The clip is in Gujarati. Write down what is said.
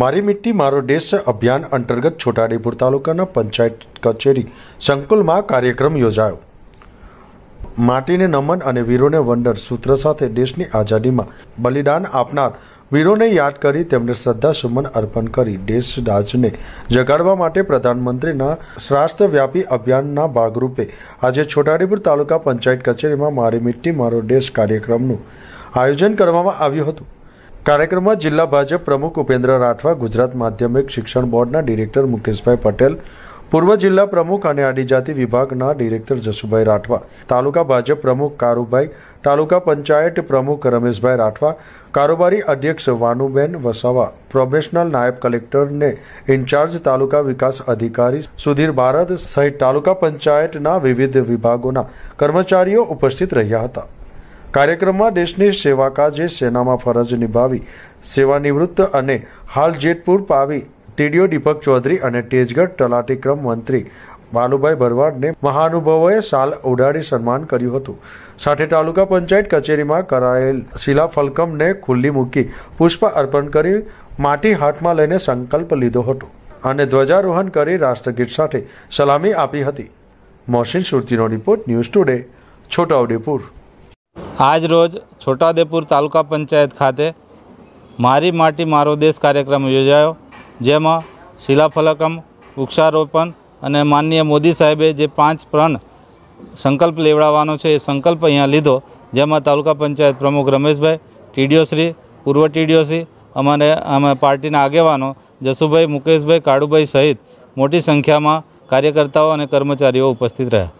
મારી મિટ્ટી મારો દેશ અભિયાન અંતર્ગત છોટાઉદેપુર તાલુકાના પંચાયત કચેરી સંકુલમાં કાર્યક્રમ યોજાયો માટીને નમન અને વીરોને વંદન સૂત્ર સાથે દેશની આઝાદીમાં બલિદાન આપનાર વીરોને યાદ કરી તેમને શ્રદ્ધા શ્રદ્ધાસુમન અર્પણ કરી દેશ રાજને જગાડવા માટે પ્રધાનમંત્રીના વ્યાપી અભિયાનના ભાગરૂપે આજે છોટાઉદેપુર તાલુકા પંચાયત કચેરીમાં મારી મિટ્ટી મારો દેશ કાર્યક્રમનું આયોજન કરવામાં આવ્યું હતું કાર્યક્રમમાં જિલ્લા ભાજપ પ્રમુખ ઉપેન્દ્ર રાઠવા ગુજરાત માધ્યમિક શિક્ષણ બોર્ડના ડિરેક્ટર મુકેશભાઈ પટેલ પૂર્વ જિલ્લા પ્રમુખ અને આદિજાતિ વિભાગના ડિરેક્ટર જસુભાઈ રાઠવા તાલુકા ભાજપ પ્રમુખ કારુભાઈ તાલુકા પંચાયત પ્રમુખ રમેશભાઈ રાઠવા કારોબારી અધ્યક્ષ વાનુબેન વસાવા પ્રોબેશનલ નાયબ કલેક્ટરને ઇન્ચાર્જ તાલુકા વિકાસ અધિકારી સુધીર ભારત સહિત તાલુકા પંચાયતના વિવિધ વિભાગોના કર્મચારીઓ ઉપસ્થિત રહ્યા હતા કાર્યક્રમમાં દેશની સેવા કાજે સેનામાં ફરજ નિભાવી સેવાનિવૃત્ત અને હાલ જેતપુર પાવી ટીડીઓ દીપક ચૌધરી અને તેજગઢ તલાટીક્રમ મંત્રી બાલુભાઈ ભરવાડને મહાનુભાવોએ સાલ ઉડાડી સન્માન કર્યું હતું સાથે તાલુકા પંચાયત કચેરીમાં કરાયેલ શિલાફલકમને ખુલ્લી મૂકી પુષ્પ અર્પણ કરી માટી હાથમાં લઈને સંકલ્પ લીધો હતો અને ધ્વજારોહણ કરી રાષ્ટ્રગીત સાથે સલામી આપી હતી મોહસિન સુરતીનો રિપોર્ટ ન્યૂઝ ટુડે છોટાઉદેપુર આજ રોજ છોટાદેપુર તાલુકા પંચાયત ખાતે મારી માટી મારો દેશ કાર્યક્રમ યોજાયો જેમાં શિલાફલકમ વૃક્ષારોપણ અને માનનીય મોદી સાહેબે જે પાંચ પ્રણ સંકલ્પ લેવડાવવાનો છે એ સંકલ્પ અહીંયા લીધો જેમાં તાલુકા પંચાયત પ્રમુખ રમેશભાઈ ટીડીઓશ્રી પૂર્વ ટીડીઓશ્રી અમારે અમે પાર્ટીના આગેવાનો જસુભાઈ મુકેશભાઈ કાળુભાઈ સહિત મોટી સંખ્યામાં કાર્યકર્તાઓ અને કર્મચારીઓ ઉપસ્થિત રહ્યા